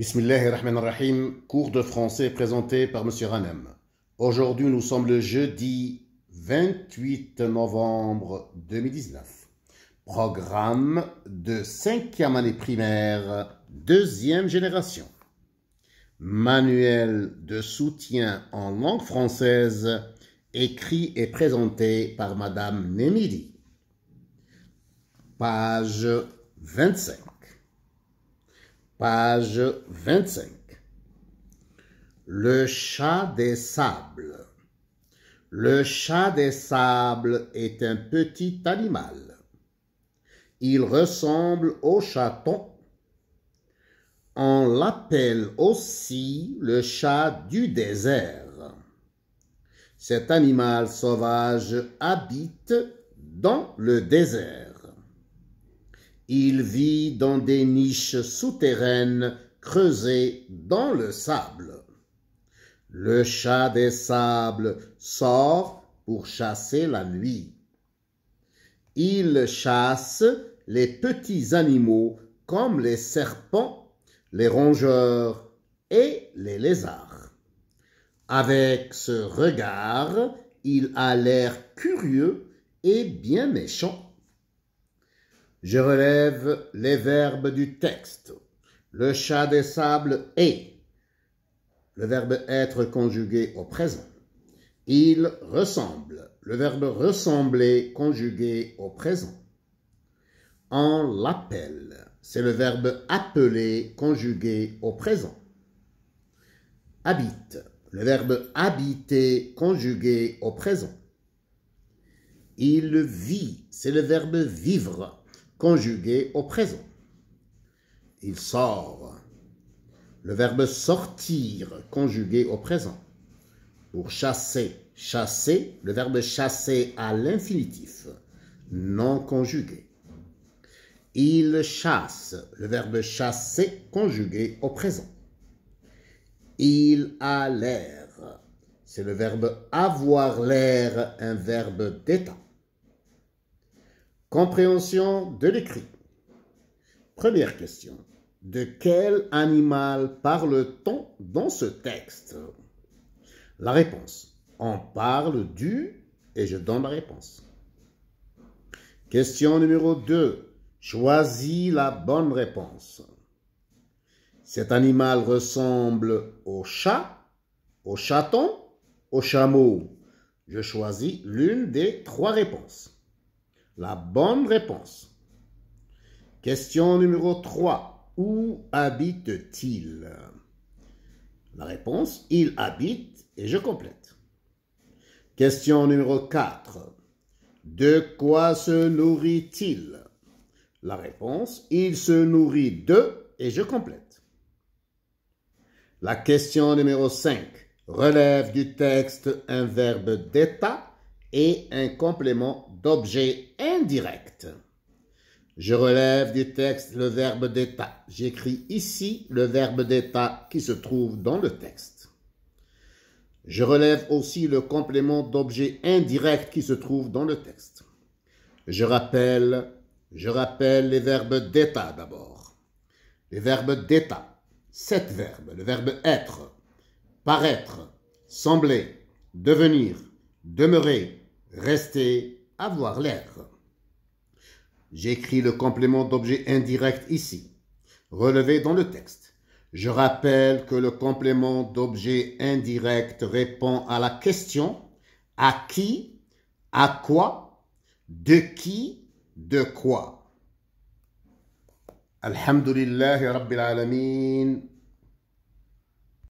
Bismillahirrahmanirrahim, cours de français présenté par M. Hanem. Aujourd'hui, nous sommes le jeudi 28 novembre 2019. Programme de cinquième année primaire, deuxième génération. Manuel de soutien en langue française, écrit et présenté par Madame Nemidi. Page 25 page 25. Le chat des sables. Le chat des sables est un petit animal. Il ressemble au chaton. On l'appelle aussi le chat du désert. Cet animal sauvage habite dans le désert. Il vit dans des niches souterraines creusées dans le sable. Le chat des sables sort pour chasser la nuit. Il chasse les petits animaux comme les serpents, les rongeurs et les lézards. Avec ce regard, il a l'air curieux et bien méchant. Je relève les verbes du texte. Le chat des sables est. Le verbe être conjugué au présent. Il ressemble. Le verbe ressembler conjugué au présent. En l'appelle. C'est le verbe appeler conjugué au présent. Habite. Le verbe habiter conjugué au présent. Il vit. C'est le verbe vivre conjugué au présent. Il sort. Le verbe sortir conjugué au présent. Pour chasser, chasser, le verbe chasser à l'infinitif, non conjugué. Il chasse, le verbe chasser conjugué au présent. Il a l'air, c'est le verbe avoir l'air, un verbe d'état. Compréhension de l'écrit. Première question. De quel animal parle-t-on dans ce texte La réponse. On parle du et je donne la réponse. Question numéro 2. Choisis la bonne réponse. Cet animal ressemble au chat, au chaton, au chameau. Je choisis l'une des trois réponses. La bonne réponse. Question numéro 3. Où habite-t-il La réponse, il habite et je complète. Question numéro 4. De quoi se nourrit-il La réponse, il se nourrit de et je complète. La question numéro 5 relève du texte un verbe d'état et un complément d'objet indirect. Je relève du texte le verbe d'état. J'écris ici le verbe d'état qui se trouve dans le texte. Je relève aussi le complément d'objet indirect qui se trouve dans le texte. Je rappelle, je rappelle les verbes d'état d'abord. Les verbes d'état, sept verbes, le verbe être, paraître, sembler, devenir, demeurer, rester, avoir l'air. J'écris le complément d'objet indirect ici, relevé dans le texte. Je rappelle que le complément d'objet indirect répond à la question à qui, à quoi, de qui, de quoi. Alhamdulillah, Rabbil Alameen.